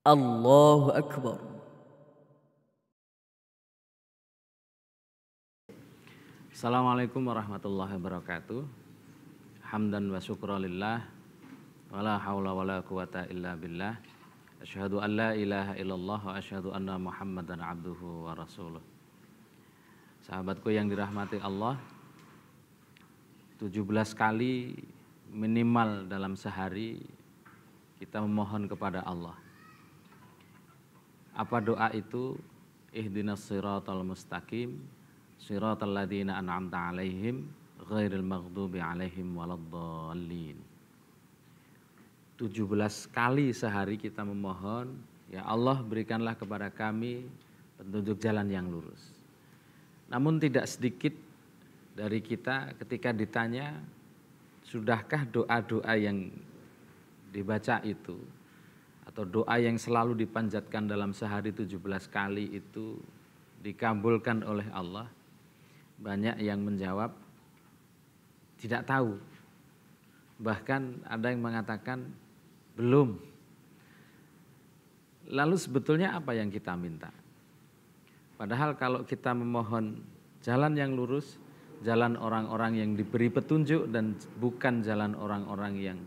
الله أكبر السلام عليكم ورحمة الله وبركاته حمدا وشكرا لله ولا حول ولا قوة إلا بالله أشهد أن لا إله إلا الله وأشهد أن محمدا عبده ورسوله Sahabatku yang dirahmati Allah 17 kali minimal dalam sehari kita memohon kepada Allah apa doa itu? Ihdinas siratal mustaqim siratal ladina an'amta alaihim ghairil maghdubi alaihim waladdallin. 17 kali sehari kita memohon, ya Allah berikanlah kepada kami petunjuk jalan yang lurus. Namun tidak sedikit dari kita ketika ditanya, sudahkah doa-doa yang dibaca itu atau doa yang selalu dipanjatkan dalam sehari 17 kali itu dikabulkan oleh Allah? Banyak yang menjawab tidak tahu. Bahkan ada yang mengatakan belum. Lalu sebetulnya apa yang kita minta? Padahal kalau kita memohon jalan yang lurus, jalan orang-orang yang diberi petunjuk dan bukan jalan orang-orang yang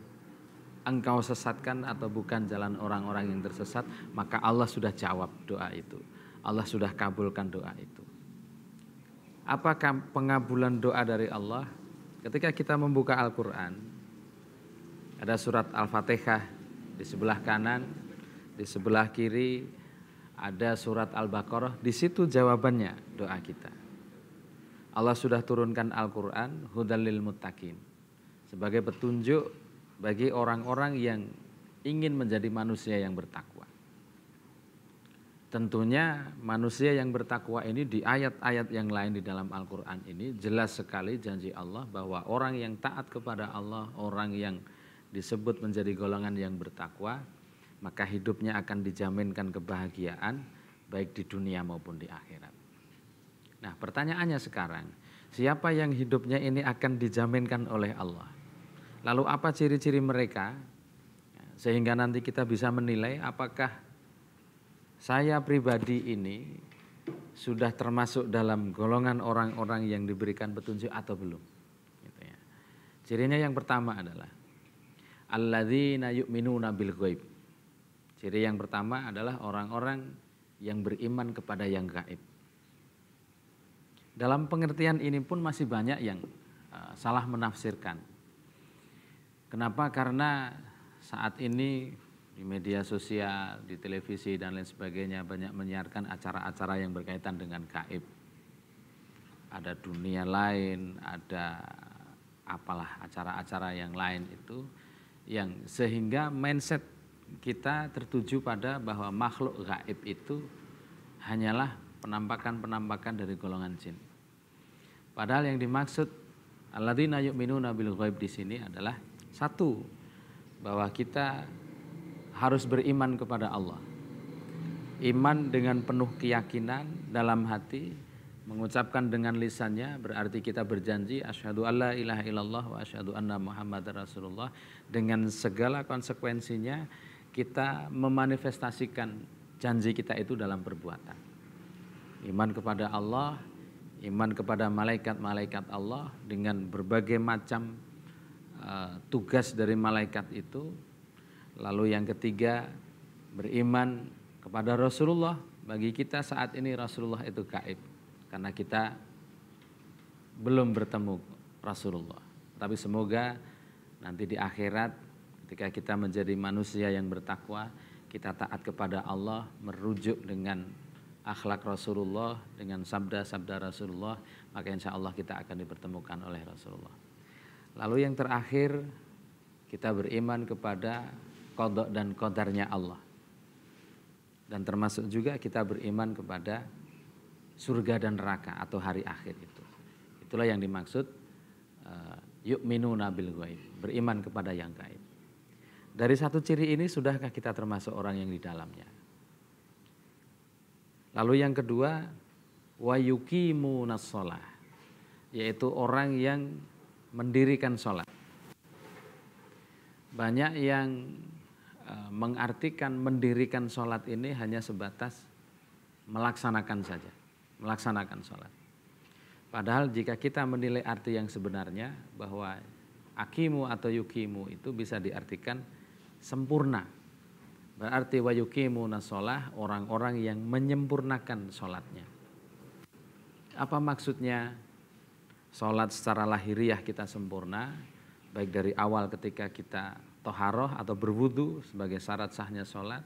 engkau sesatkan atau bukan jalan orang-orang yang tersesat, maka Allah sudah jawab doa itu. Allah sudah kabulkan doa itu. Apakah pengabulan doa dari Allah? Ketika kita membuka Al-Quran, ada surat Al-Fatihah di sebelah kanan, di sebelah kiri, ada surat Al-Baqarah, di situ jawabannya doa kita. Allah sudah turunkan Al-Quran, hudalil muttaqin. Sebagai petunjuk bagi orang-orang yang ingin menjadi manusia yang bertakwa. Tentunya manusia yang bertakwa ini di ayat-ayat yang lain di dalam Al-Quran ini jelas sekali janji Allah bahwa orang yang taat kepada Allah, orang yang disebut menjadi golongan yang bertakwa, maka hidupnya akan dijaminkan kebahagiaan baik di dunia maupun di akhirat. Nah pertanyaannya sekarang, siapa yang hidupnya ini akan dijaminkan oleh Allah? Lalu apa ciri-ciri mereka? Sehingga nanti kita bisa menilai apakah saya pribadi ini sudah termasuk dalam golongan orang-orang yang diberikan petunjuk atau belum. Gitu ya. Cirinya yang pertama adalah alladzina yu'minuna bil ghaib. Ciri yang pertama adalah orang-orang yang beriman kepada yang gaib. Dalam pengertian ini pun masih banyak yang uh, salah menafsirkan Kenapa? Karena saat ini di media sosial, di televisi dan lain sebagainya banyak menyiarkan acara-acara yang berkaitan dengan gaib. Ada dunia lain, ada apalah acara-acara yang lain itu yang sehingga mindset kita tertuju pada bahwa makhluk gaib itu hanyalah penampakan-penampakan dari golongan jin. Padahal yang dimaksud alladzina yu'minuna bil ghaib di sini adalah satu, bahwa kita harus beriman kepada Allah. Iman dengan penuh keyakinan dalam hati, mengucapkan dengan lisannya berarti kita berjanji asyhadu alla ilaha illallah wa asyhadu anna muhammad rasulullah dengan segala konsekuensinya kita memanifestasikan janji kita itu dalam perbuatan. Iman kepada Allah, iman kepada malaikat-malaikat Allah dengan berbagai macam Eh, tugas dari malaikat itu. Lalu yang ketiga beriman kepada Rasulullah. Bagi kita saat ini Rasulullah itu gaib karena kita belum bertemu Rasulullah. Tapi semoga nanti di akhirat ketika kita menjadi manusia yang bertakwa, kita taat kepada Allah merujuk dengan akhlak Rasulullah dengan sabda-sabda Rasulullah maka insya Allah kita akan dipertemukan oleh Rasulullah. Lalu yang terakhir kita beriman kepada kodok dan kodarnya Allah. Dan termasuk juga kita beriman kepada surga dan neraka atau hari akhir itu. Itulah yang dimaksud eh, yuk minu nabil gaib, beriman kepada yang gaib. Dari satu ciri ini sudahkah kita termasuk orang yang di dalamnya? Lalu yang kedua, wayuki munasolah, yaitu orang yang mendirikan sholat. Banyak yang e, mengartikan mendirikan sholat ini hanya sebatas melaksanakan saja, melaksanakan sholat. Padahal jika kita menilai arti yang sebenarnya bahwa akimu atau yukimu itu bisa diartikan sempurna. Berarti wayukimu nasolah orang-orang yang menyempurnakan sholatnya. Apa maksudnya sholat secara lahiriah kita sempurna, baik dari awal ketika kita toharoh atau berwudu sebagai syarat sahnya sholat,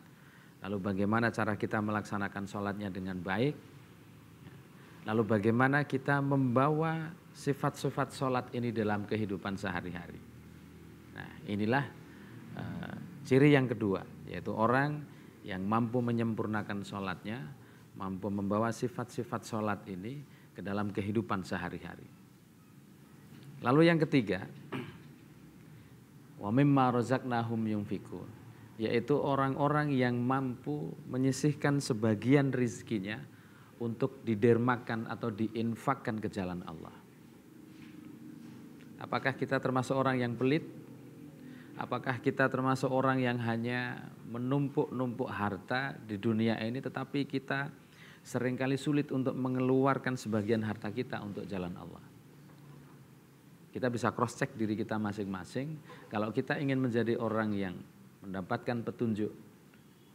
lalu bagaimana cara kita melaksanakan sholatnya dengan baik, lalu bagaimana kita membawa sifat-sifat sholat ini dalam kehidupan sehari-hari. Nah inilah uh, ciri yang kedua, yaitu orang yang mampu menyempurnakan sholatnya, mampu membawa sifat-sifat sholat ini ke dalam kehidupan sehari-hari. Lalu yang ketiga, wa mimma razaqnahum yunfikun, yaitu orang-orang yang mampu menyisihkan sebagian rizkinya untuk didermakan atau diinfakkan ke jalan Allah. Apakah kita termasuk orang yang pelit? Apakah kita termasuk orang yang hanya menumpuk-numpuk harta di dunia ini tetapi kita seringkali sulit untuk mengeluarkan sebagian harta kita untuk jalan Allah? Kita bisa cross check diri kita masing-masing. Kalau kita ingin menjadi orang yang mendapatkan petunjuk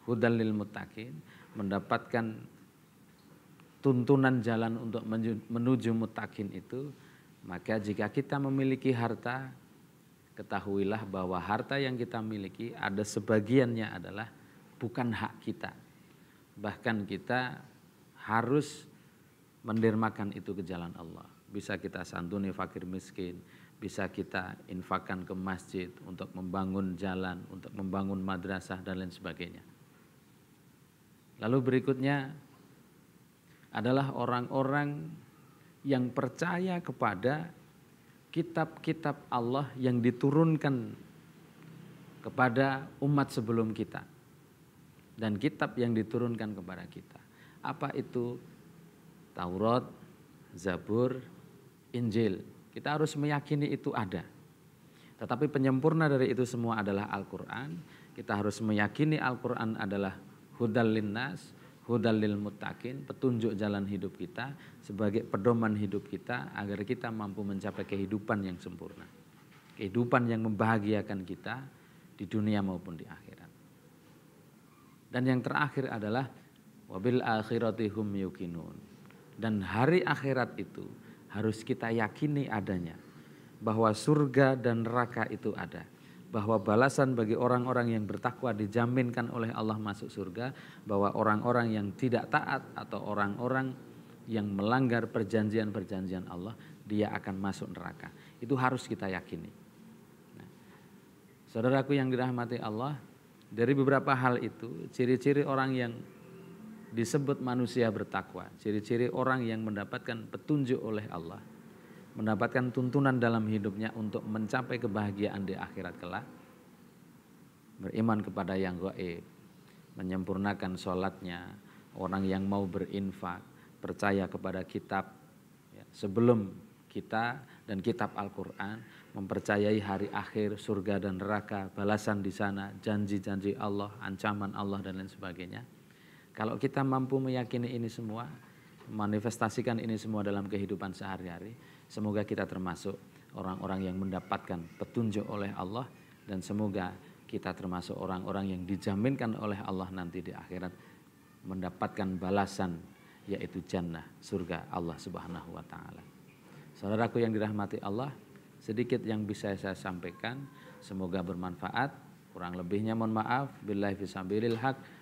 hudal lil mutakin, mendapatkan tuntunan jalan untuk menuju mutakin itu, maka jika kita memiliki harta, ketahuilah bahwa harta yang kita miliki ada sebagiannya adalah bukan hak kita. Bahkan kita harus mendermakan itu ke jalan Allah bisa kita santuni fakir miskin, bisa kita infakkan ke masjid untuk membangun jalan, untuk membangun madrasah dan lain sebagainya. Lalu berikutnya adalah orang-orang yang percaya kepada kitab-kitab Allah yang diturunkan kepada umat sebelum kita dan kitab yang diturunkan kepada kita. Apa itu? Taurat, Zabur, Injil. Kita harus meyakini itu ada. Tetapi penyempurna dari itu semua adalah Al-Quran. Kita harus meyakini Al-Quran adalah hudal linnas, hudal lil mutakin, petunjuk jalan hidup kita sebagai pedoman hidup kita agar kita mampu mencapai kehidupan yang sempurna. Kehidupan yang membahagiakan kita di dunia maupun di akhirat. Dan yang terakhir adalah wabil akhiratihum yukinun. Dan hari akhirat itu harus kita yakini adanya bahwa surga dan neraka itu ada bahwa balasan bagi orang-orang yang bertakwa dijaminkan oleh Allah masuk surga bahwa orang-orang yang tidak taat atau orang-orang yang melanggar perjanjian-perjanjian Allah dia akan masuk neraka itu harus kita yakini nah, saudaraku yang dirahmati Allah dari beberapa hal itu ciri-ciri orang yang disebut manusia bertakwa. Ciri-ciri orang yang mendapatkan petunjuk oleh Allah. Mendapatkan tuntunan dalam hidupnya untuk mencapai kebahagiaan di akhirat kelak. Beriman kepada yang gaib. Menyempurnakan sholatnya. Orang yang mau berinfak. Percaya kepada kitab. Ya, sebelum kita dan kitab Al-Quran mempercayai hari akhir, surga dan neraka, balasan di sana, janji-janji Allah, ancaman Allah dan lain sebagainya. Kalau kita mampu meyakini ini semua, manifestasikan ini semua dalam kehidupan sehari-hari, semoga kita termasuk orang-orang yang mendapatkan petunjuk oleh Allah dan semoga kita termasuk orang-orang yang dijaminkan oleh Allah nanti di akhirat mendapatkan balasan yaitu jannah surga Allah Subhanahu wa taala. Saudaraku yang dirahmati Allah, sedikit yang bisa saya sampaikan, semoga bermanfaat. Kurang lebihnya mohon maaf. Billahi fisabilil haq.